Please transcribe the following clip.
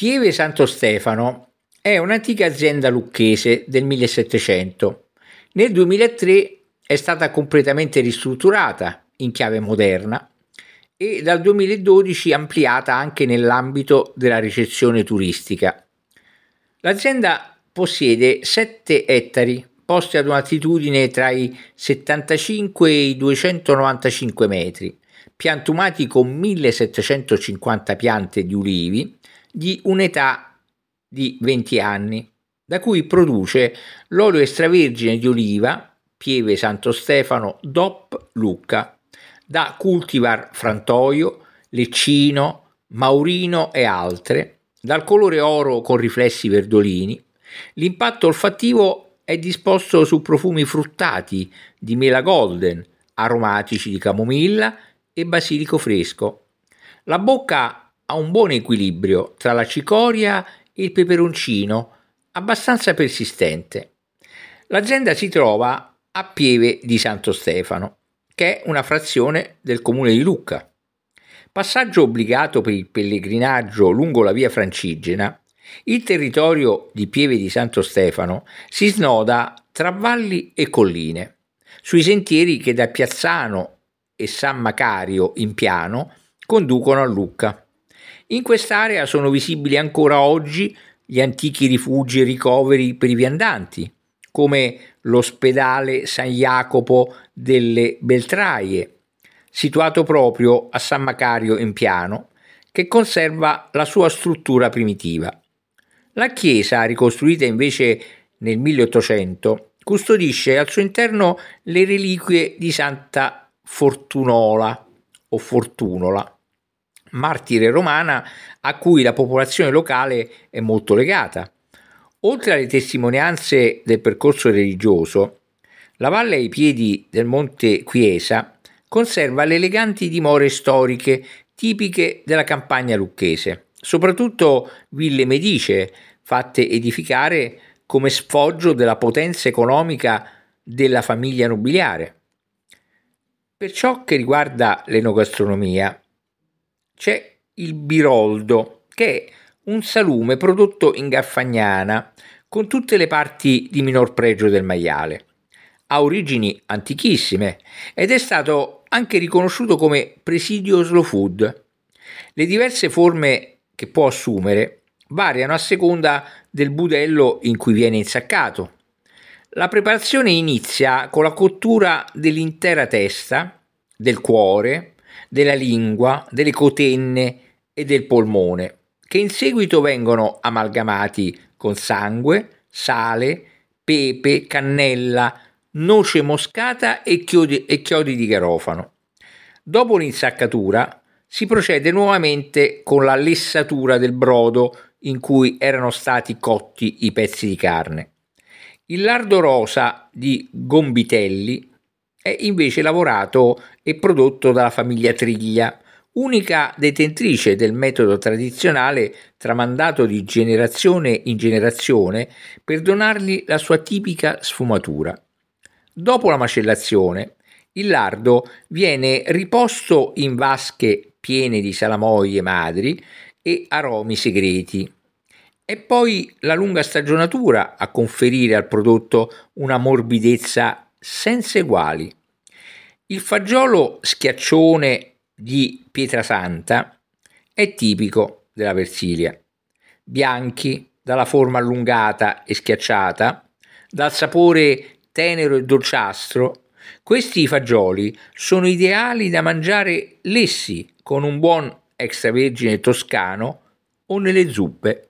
Pieve Santo Stefano è un'antica azienda lucchese del 1700. Nel 2003 è stata completamente ristrutturata in chiave moderna e dal 2012 ampliata anche nell'ambito della ricezione turistica. L'azienda possiede 7 ettari posti ad un'altitudine tra i 75 e i 295 metri, piantumati con 1750 piante di ulivi, di un'età di 20 anni, da cui produce l'olio extravergine di oliva Pieve Santo Stefano DOP Lucca, da cultivar Frantoio, Leccino, Maurino e altre, dal colore oro con riflessi verdolini. L'impatto olfattivo è disposto su profumi fruttati di mela golden, aromatici di camomilla e basilico fresco. La bocca ha un buon equilibrio tra la cicoria e il peperoncino, abbastanza persistente. L'azienda si trova a Pieve di Santo Stefano, che è una frazione del comune di Lucca. Passaggio obbligato per il pellegrinaggio lungo la via francigena, il territorio di Pieve di Santo Stefano si snoda tra valli e colline, sui sentieri che da Piazzano e San Macario in piano conducono a Lucca. In quest'area sono visibili ancora oggi gli antichi rifugi e ricoveri per i viandanti, come l'ospedale San Jacopo delle Beltraie, situato proprio a San Macario in Piano, che conserva la sua struttura primitiva. La chiesa, ricostruita invece nel 1800, custodisce al suo interno le reliquie di Santa Fortunola o Fortunola, martire romana a cui la popolazione locale è molto legata. Oltre alle testimonianze del percorso religioso, la valle ai piedi del monte Chiesa conserva le eleganti dimore storiche tipiche della campagna lucchese, soprattutto ville medice, fatte edificare come sfoggio della potenza economica della famiglia nobiliare. Per ciò che riguarda l'enogastronomia, c'è il biroldo, che è un salume prodotto in Garfagnana con tutte le parti di minor pregio del maiale. Ha origini antichissime ed è stato anche riconosciuto come presidio slow food. Le diverse forme che può assumere variano a seconda del budello in cui viene insaccato. La preparazione inizia con la cottura dell'intera testa, del cuore, della lingua, delle cotenne e del polmone, che in seguito vengono amalgamati con sangue, sale, pepe, cannella, noce moscata e chiodi, e chiodi di garofano. Dopo l'insaccatura si procede nuovamente con la lessatura del brodo in cui erano stati cotti i pezzi di carne. Il lardo rosa di Gombitelli è invece lavorato e prodotto dalla famiglia Triglia, unica detentrice del metodo tradizionale tramandato di generazione in generazione per donargli la sua tipica sfumatura. Dopo la macellazione, il lardo viene riposto in vasche piene di salamoie madri e aromi segreti. È poi la lunga stagionatura a conferire al prodotto una morbidezza senza eguali. Il fagiolo schiaccione di Pietrasanta è tipico della Versilia. Bianchi, dalla forma allungata e schiacciata, dal sapore tenero e dolciastro, questi fagioli sono ideali da mangiare lessi con un buon extravergine toscano o nelle zuppe